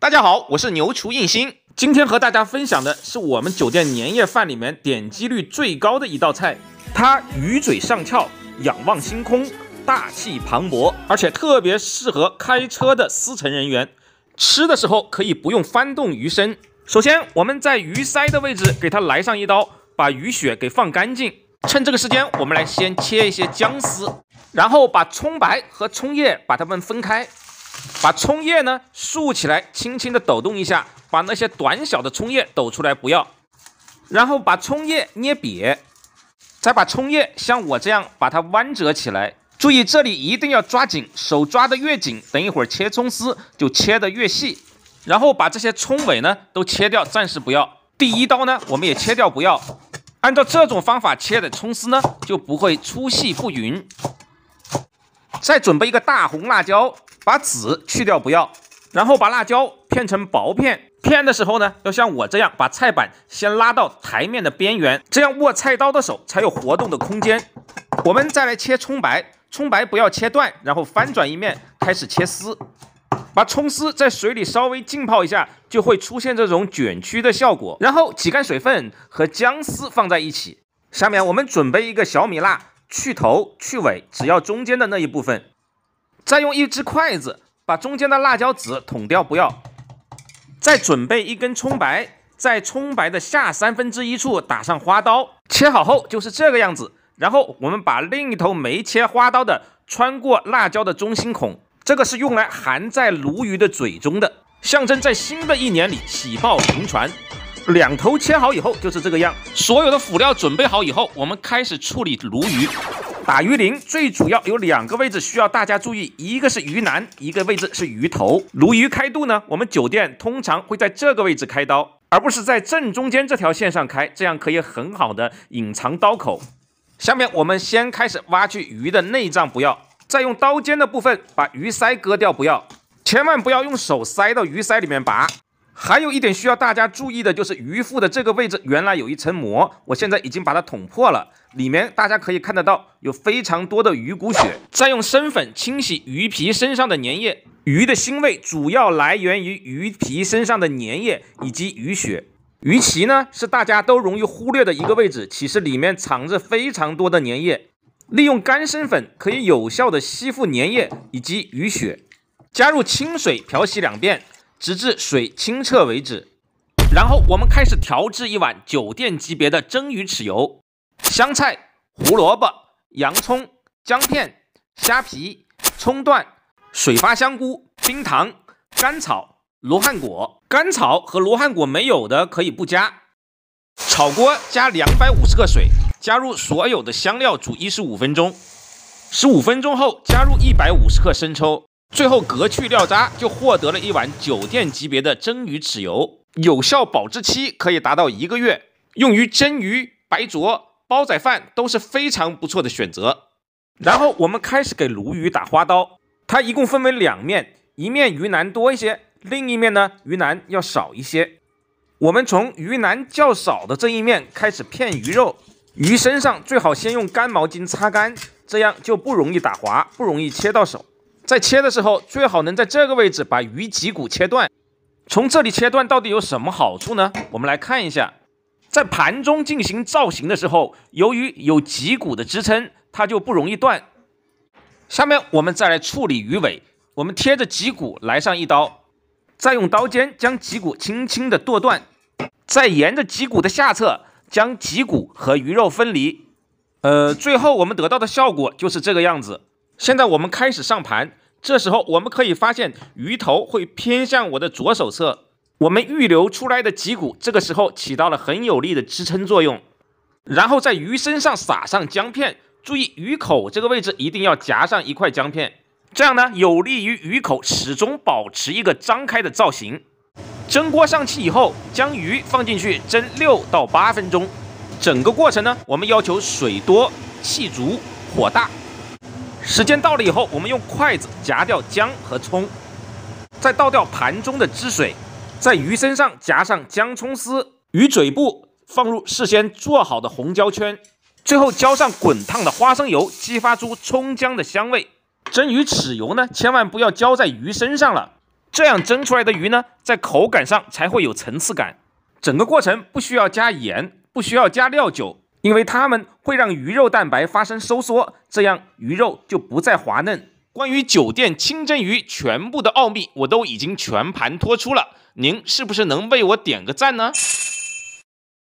大家好，我是牛厨印星。今天和大家分享的是我们酒店年夜饭里面点击率最高的一道菜，它鱼嘴上翘，仰望星空，大气磅礴，而且特别适合开车的司乘人员。吃的时候可以不用翻动鱼身。首先，我们在鱼鳃的位置给它来上一刀，把鱼血给放干净。趁这个时间，我们来先切一些姜丝，然后把葱白和葱叶把它们分开。把葱叶呢竖起来，轻轻地抖动一下，把那些短小的葱叶抖出来，不要。然后把葱叶捏瘪，再把葱叶像我这样把它弯折起来，注意这里一定要抓紧，手抓得越紧，等一会儿切葱丝就切得越细。然后把这些葱尾呢都切掉，暂时不要。第一刀呢我们也切掉，不要。按照这种方法切的葱丝呢就不会粗细不匀。再准备一个大红辣椒。把籽去掉不要，然后把辣椒片成薄片。片的时候呢，要像我这样，把菜板先拉到台面的边缘，这样握菜刀的手才有活动的空间。我们再来切葱白，葱白不要切断，然后翻转一面开始切丝。把葱丝在水里稍微浸泡一下，就会出现这种卷曲的效果。然后挤干水分，和姜丝放在一起。下面我们准备一个小米辣，去头去尾，只要中间的那一部分。再用一只筷子把中间的辣椒籽捅掉，不要。再准备一根葱白，在葱白的下三分之一处打上花刀，切好后就是这个样子。然后我们把另一头没切花刀的穿过辣椒的中心孔，这个是用来含在鲈鱼的嘴中的，象征在新的一年里喜报频传。两头切好以后就是这个样。所有的辅料准备好以后，我们开始处理鲈鱼。打鱼鳞最主要有两个位置需要大家注意，一个是鱼腩，一个位置是鱼头。鲈鱼开肚呢，我们酒店通常会在这个位置开刀，而不是在正中间这条线上开，这样可以很好的隐藏刀口。下面我们先开始挖去鱼的内脏，不要再用刀尖的部分把鱼鳃割掉，不要，千万不要用手塞到鱼鳃里面拔。还有一点需要大家注意的就是鱼腹的这个位置，原来有一层膜，我现在已经把它捅破了，里面大家可以看得到有非常多的鱼骨血。再用生粉清洗鱼皮身上的粘液，鱼的腥味主要来源于鱼皮身上的粘液以及鱼血。鱼鳍呢是大家都容易忽略的一个位置，其实里面藏着非常多的粘液，利用干生粉可以有效的吸附粘液以及鱼血，加入清水漂洗两遍。直至水清澈为止，然后我们开始调制一碗酒店级别的蒸鱼豉油。香菜、胡萝卜、洋葱、姜片、虾皮、葱段、水发香菇、冰糖、甘草、罗汉果。甘草和罗汉果没有的可以不加。炒锅加两百五十克水，加入所有的香料煮一十五分钟。十五分钟后加入一百五十克生抽。最后隔去料渣，就获得了一碗酒店级别的蒸鱼豉油，有效保质期可以达到一个月，用于蒸鱼、白灼、煲仔饭都是非常不错的选择。然后我们开始给鲈鱼打花刀，它一共分为两面，一面鱼腩多一些，另一面呢鱼腩要少一些。我们从鱼腩较少的这一面开始片鱼肉，鱼身上最好先用干毛巾擦干，这样就不容易打滑，不容易切到手。在切的时候，最好能在这个位置把鱼脊骨切断。从这里切断到底有什么好处呢？我们来看一下，在盘中进行造型的时候，由于有脊骨的支撑，它就不容易断。下面我们再来处理鱼尾，我们贴着脊骨来上一刀，再用刀尖将脊骨轻轻的剁断，再沿着脊骨的下侧将脊骨和鱼肉分离。呃，最后我们得到的效果就是这个样子。现在我们开始上盘。这时候我们可以发现，鱼头会偏向我的左手侧。我们预留出来的脊骨，这个时候起到了很有力的支撑作用。然后在鱼身上撒上姜片，注意鱼口这个位置一定要夹上一块姜片，这样呢有利于鱼口始终保持一个张开的造型。蒸锅上气以后，将鱼放进去蒸六到八分钟。整个过程呢，我们要求水多、气足、火大。时间到了以后，我们用筷子夹掉姜和葱，再倒掉盘中的汁水，在鱼身上夹上姜葱丝，鱼嘴部放入事先做好的红椒圈，最后浇上滚烫的花生油，激发出葱姜的香味。蒸鱼豉油呢，千万不要浇在鱼身上了，这样蒸出来的鱼呢，在口感上才会有层次感。整个过程不需要加盐，不需要加料酒。因为它们会让鱼肉蛋白发生收缩，这样鱼肉就不再滑嫩。关于酒店清蒸鱼全部的奥秘，我都已经全盘托出了。您是不是能为我点个赞呢？